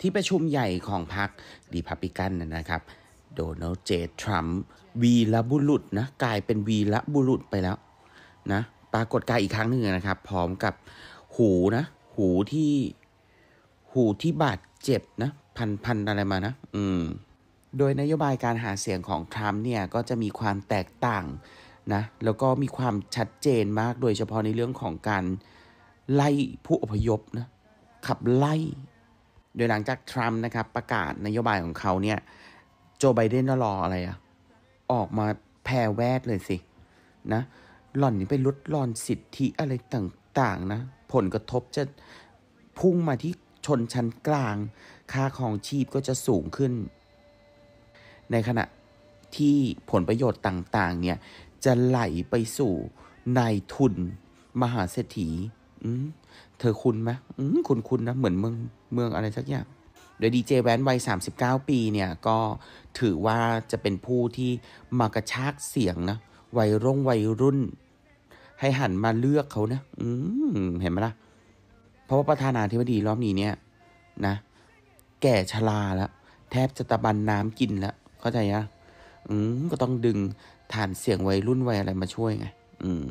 ที่ประชุมใหญ่ของพรรคดีพับิกันนะครับ โดนัลด์เจทรัมป์วีรบุรุษนะกลายเป็นวีรบุรุษไปแล้วนะปรากฏกายอีกครั้งหนึ่งนะครับ พร้อมกับหูนะหูที่หูที่บาดเจ็บนะพันพันอะไรมานะ อืมโดยนโยบายการหาเสียงของทรัมป์เนี่ยก็จะมีความแตกต่างนะแล้วก็มีความชัดเจนมากโดยเฉพาะในเรื่องของการไล่ผู้อพยพนะขับไล่โดยหลังจากทรัมป์นะครับ ประกาศนโยบายของเขาเนี่ยโจไบเดนรออะไรอะออกมาแพ่แวดเลยสินะหล่อนนี่ไปลดหล่อนสิทธิอะไรต่างๆนะ ผลกระทบจะพุ่งมาที่ชนชั้นกลาง ค่าของชีพก็จะสูงขึ้น ในขณะที่ผลประโยชน์ต่างๆเนี่ยจะไหลไปสู่นายทุนมหาเศรษฐีอืมเธอคุณไหมอืมคุณคุณนะ เหมือนเมืองเมืองอะไรสักอย่างโดยดีเจแวนวัย39 ปีเนี่ย ก็ถือว่าจะเป็นผู้ที่มากระชากเสียงนะวัยรุ่งวัยรุ่น ให้หันมาเลือกเขานะอืมเห็นไหมล่ะ เพราะว่าประธานาธิบดีรอบนี้เนี่ย นะ แก่ชราแล้ว แทบจะตะบันน้ำกินแล้ว เข้าใจนะอืมก็ต้องดึงฐานเสียงวัยรุ่นวัยอะไรมาช่วยไงอืม